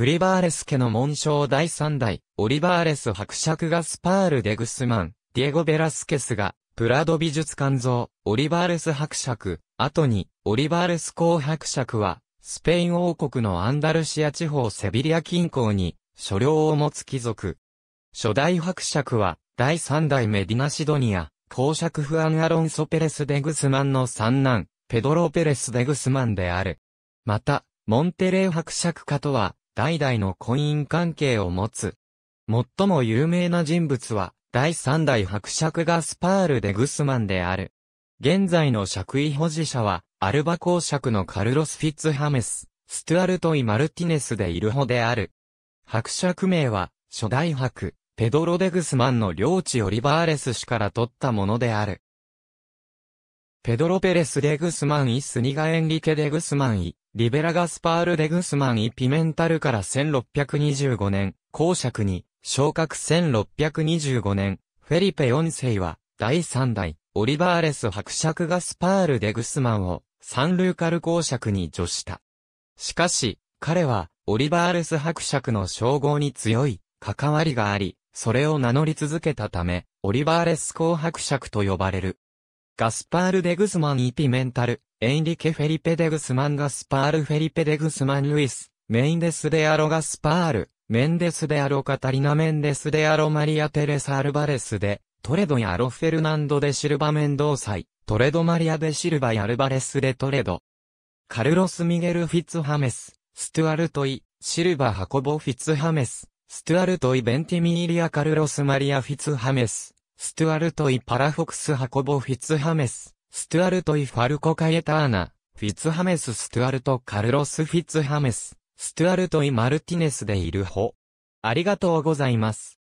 フリバーレス家の紋章第3代、オリバーレス伯爵ガスパール・デグスマン、ディエゴ・ベラスケスが、プラド美術館像、オリバーレス伯爵、後に、オリバーレス公伯爵は、スペイン王国のアンダルシア地方セビリア近郊に、所領を持つ貴族。初代伯爵は、第3代メディナシドニア、公爵フアン・アロンソ・ペレス・デグスマンの三男、ペドロ・ペレス・デグスマンである。また、モンテレー伯爵家とは、代々の婚姻関係を持つ。最も有名な人物は、第3代伯爵ガスパール・でグスマンである。現在の爵位保持者は、アルバ公爵のカルロス・フィッツハメス、ストゥアルトイ・マルティネスでいるほである。伯爵名は、初代伯、ペドロ・デグスマンの領地オリバーレス氏から取ったものである。ペドロ・ペレス・デグスマン・イ・スニガ・エンリケ・デグスマン・イ、リベラガスパール・デグスマン・イ・ピメンタルから1625年、公爵に、昇格1625年、フェリペ4世は、第3代、オリバーレス伯爵ガスパール・デグスマンを、サンルーカル公爵に助した。しかし、彼は、オリバーレス伯爵の称号に強い、関わりがあり、それを名乗り続けたため、オリバーレス公伯爵と呼ばれる。ガスパール・デグスマン・イ・ピメンタル、エンリケ・フェリペ・デグスマン・ガスパール・フェリペ・デグスマン・ルイス、メインデス・デアロ・ガスパール、メンデス・デアロ・カタリナ・メンデス・デアロ・マリア・テレサ・アルバレスで、トレドヤロ・フェルナンド・デ・シルバ・メンドーサイ、トレド・マリア・デ・シルバ・ヤルバレス・デ・トレド。カルロス・ミゲル・フィッツハメス、ストゥアルトイ、シルバ・ハコボ・フィッツハメス、ストゥアルトイ・ベンティミーリア・カルロス・マリア・フィッツハメス、ストゥアルトイ・パラフォクス・ハコボ・フィッツハメス。ストゥアルト・イ・ファルコ・カエターナ、フィツハメス・ストゥアルト・カルロス・フィツハメス、ストゥアルト・イ・マルティネスでいるほ。ありがとうございます。